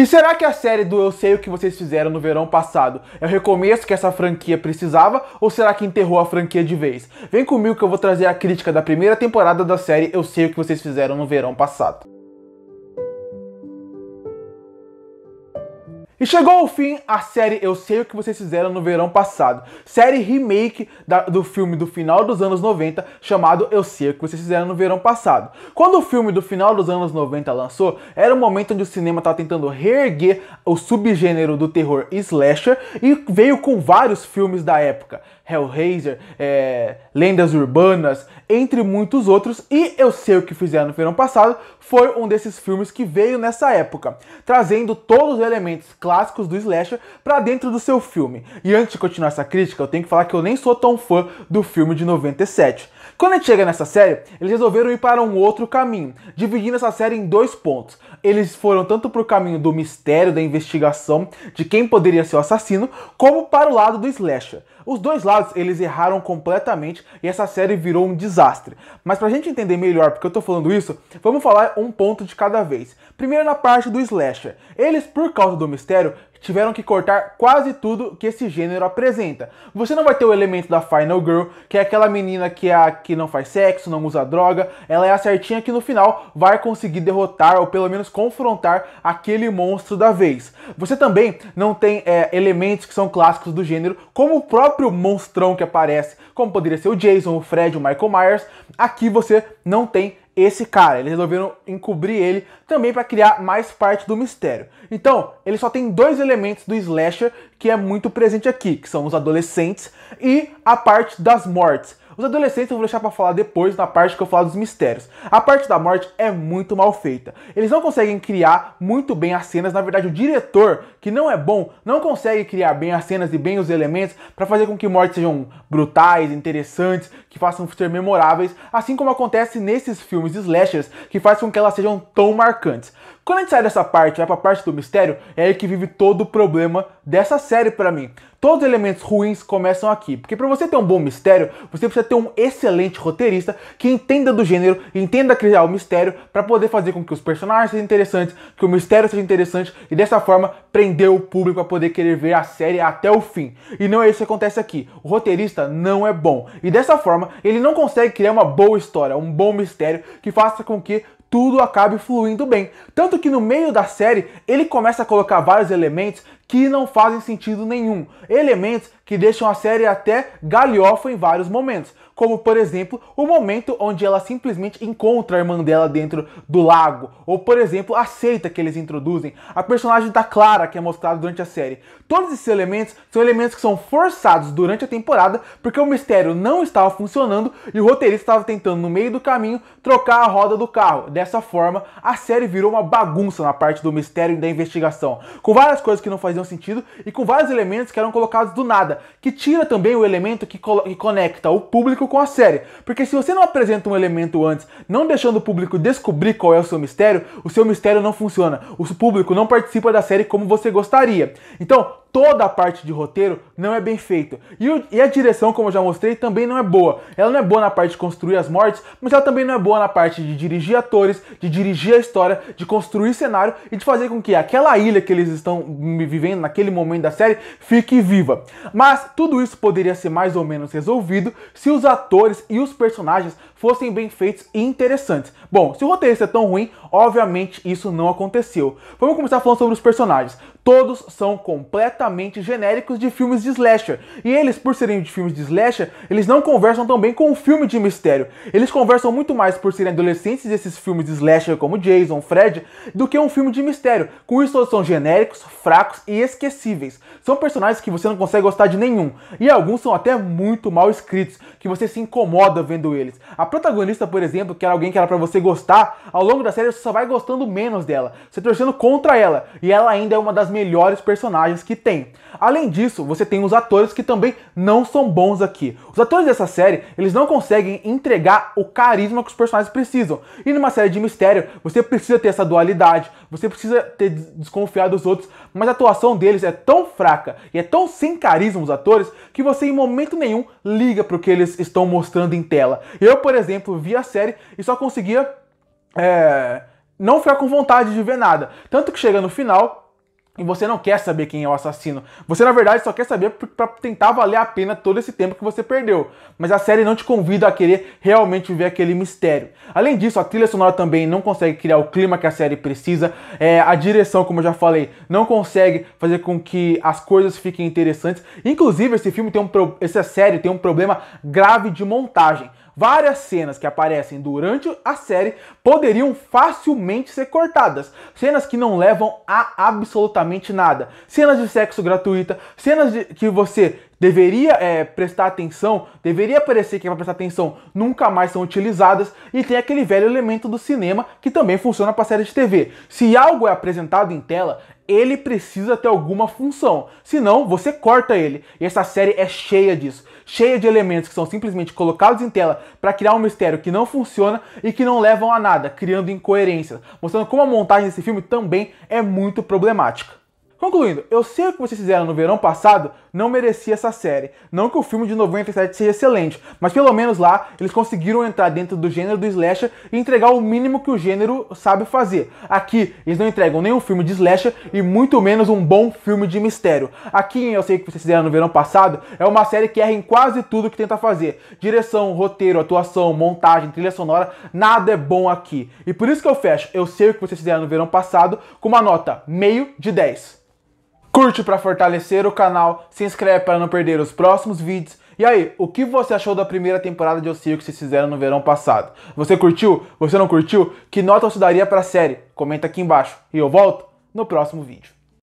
E será que a série do Eu Sei O Que Vocês Fizeram no verão passado é o recomeço que essa franquia precisava ou será que enterrou a franquia de vez? Vem comigo que eu vou trazer a crítica da primeira temporada da série Eu Sei O Que Vocês Fizeram no verão passado. E chegou ao fim a série Eu Sei O Que Vocês Fizeram no Verão Passado, série remake da, do filme do final dos anos 90 chamado Eu Sei O Que Vocês Fizeram no Verão Passado. Quando o filme do final dos anos 90 lançou, era um momento onde o cinema estava tentando reerguer o subgênero do terror slasher e veio com vários filmes da época. Hellraiser, é, Lendas Urbanas, entre muitos outros, e Eu Sei O Que Fizeram no Verão Passado foi um desses filmes que veio nessa época, trazendo todos os elementos clássicos do slasher para dentro do seu filme. E antes de continuar essa crítica, eu tenho que falar que eu nem sou tão fã do filme de 97. Quando a gente chega nessa série, eles resolveram ir para um outro caminho, dividindo essa série em dois pontos. Eles foram tanto para o caminho do mistério, da investigação, de quem poderia ser o assassino, como para o lado do slasher. Os dois lados, eles erraram completamente e essa série virou um desastre. Mas para a gente entender melhor porque eu estou falando isso, vamos falar um ponto de cada vez. Primeiro na parte do slasher. Eles, por causa do mistério, tiveram que cortar quase tudo que esse gênero apresenta. Você não vai ter o elemento da Final Girl, que é aquela menina que, é que não faz sexo, não usa droga, ela é a certinha que no final vai conseguir derrotar ou pelo menos confrontar aquele monstro da vez. Você também não tem é, elementos que são clássicos do gênero, como o próprio monstrão que aparece, como poderia ser o Jason, o Fred, o Michael Myers. Aqui você não tem esse cara. Eles resolveram encobrir ele também para criar mais parte do mistério. Então, ele só tem dois elementos do slasher que é muito presente aqui, que são os adolescentes e a parte das mortes. Os adolescentes eu vou deixar para falar depois na parte que eu falar dos mistérios. A parte da morte é muito mal feita. Eles não conseguem criar muito bem as cenas, na verdade o diretor, que não é bom, não consegue criar bem as cenas e bem os elementos para fazer com que mortes sejam brutais, interessantes, que façam ser memoráveis, assim como acontece nesses filmes slashers, que faz com que elas sejam tão marcantes. Quando a gente sai dessa parte, vai pra parte do mistério, é aí que vive todo o problema dessa série para mim. Todos os elementos ruins começam aqui, porque para você ter um bom mistério, você precisa ter um excelente roteirista que entenda do gênero, entenda criar o mistério para poder fazer com que os personagens sejam interessantes, que o mistério seja interessante e dessa forma prender o público a poder querer ver a série até o fim. E não é isso que acontece aqui. O roteirista não é bom e dessa forma ele não consegue criar uma boa história, um bom mistério que faça com que tudo acabe fluindo bem. Tanto que no meio da série ele começa a colocar vários elementos que não fazem sentido nenhum. Elementos que deixam a série até galhofa em vários momentos. Como, por exemplo, o momento onde ela simplesmente encontra a irmã dela dentro do lago. Ou, por exemplo, a seita que eles introduzem. A personagem da Clara que é mostrada durante a série. Todos esses elementos são elementos que são forçados durante a temporada porque o mistério não estava funcionando e o roteirista estava tentando, no meio do caminho, trocar a roda do carro dessa forma, a série virou uma bagunça na parte do mistério e da investigação, com várias coisas que não faziam sentido e com vários elementos que eram colocados do nada, que tira também o elemento que, que conecta o público com a série. Porque se você não apresenta um elemento antes, não deixando o público descobrir qual é o seu mistério, o seu mistério não funciona, o público não participa da série como você gostaria. Então, toda a parte de roteiro não é bem feita. E, e, a direção, como eu já mostrei, também não é boa. Ela não é boa na parte de construir as mortes, mas ela também não é boa na parte de dirigir atores, de dirigir a história, de construir cenário e de fazer com que aquela ilha que eles estão vivendo naquele momento da série fique viva. Mas tudo isso poderia ser mais ou menos resolvido se os atores e os personagens fossem bem feitos e interessantes. Bom, se o roteirista é tão ruim, obviamente isso não aconteceu. Vamos começar falando sobre os personagens. Todos são completamente genéricos de filmes de slasher. E eles, por serem de filmes de slasher, eles não conversam tão bem com o filme de mistério. Eles conversam muito mais por serem adolescentes desses filmes de slasher como Jason, Fred, do que um filme de mistério. Com isso, todos são genéricos, fracos e esquecíveis. São personagens que você não consegue gostar de nenhum. E alguns são até muito mal escritos, que você se incomoda vendo eles. A protagonista, por exemplo, que era alguém que era para você gostar, ao longo da série você só vai gostando menos dela, você torcendo contra ela, e ela ainda é uma das melhores personagens que tem. Além disso, você tem os atores que também não são bons aqui. Os atores dessa série, eles não conseguem entregar o carisma que os personagens precisam. E numa série de mistério, você precisa ter essa dualidade, você precisa ter desconfiado dos outros, mas a atuação deles é tão fraca e é tão sem carisma os atores que você em momento nenhum liga pro que eles estão mostrando em tela. Eu, por exemplo, exemplo, via série e só conseguia é, não ficar com vontade de ver nada. Tanto que chega no final e você não quer saber quem é o assassino. Você, na verdade, só quer saber para tentar valer a pena todo esse tempo que você perdeu. Mas a série não te convida a querer realmente ver aquele mistério. Além disso, a trilha sonora também não consegue criar o clima que a série precisa. É, a direção, como eu já falei, não consegue fazer com que as coisas fiquem interessantes. Inclusive, esse filme tem um pro... essa série tem um problema grave de montagem várias cenas que aparecem durante a série poderiam facilmente ser cortadas. Cenas que não levam a absolutamente nada. Cenas de sexo gratuita, cenas de que você deveria é, prestar atenção, deveria parecer que é para prestar atenção, nunca mais são utilizadas, e tem aquele velho elemento do cinema que também funciona para série de TV. Se algo é apresentado em tela, ele precisa ter alguma função, senão você corta ele. E essa série é cheia disso, cheia de elementos que são simplesmente colocados em tela para criar um mistério que não funciona e que não levam a nada, criando incoerências, mostrando como a montagem desse filme também é muito problemática. Concluindo, eu sei o que vocês fizeram no verão passado não merecia essa série. Não que o filme de 97 seja excelente, mas pelo menos lá eles conseguiram entrar dentro do gênero do slasher e entregar o mínimo que o gênero sabe fazer. Aqui eles não entregam nenhum filme de slasher e muito menos um bom filme de mistério. Aqui em Eu Sei O Que Vocês Fizeram No Verão Passado é uma série que erra em quase tudo que tenta fazer. Direção, roteiro, atuação, montagem, trilha sonora, nada é bom aqui. E por isso que eu fecho Eu Sei O Que Vocês Fizeram No Verão Passado com uma nota meio de 10. Curte para fortalecer o canal, se inscreve para não perder os próximos vídeos. E aí, o que você achou da primeira temporada de O Circo que vocês fizeram no verão passado? Você curtiu? Você não curtiu? Que nota você daria para a série? Comenta aqui embaixo e eu volto no próximo vídeo.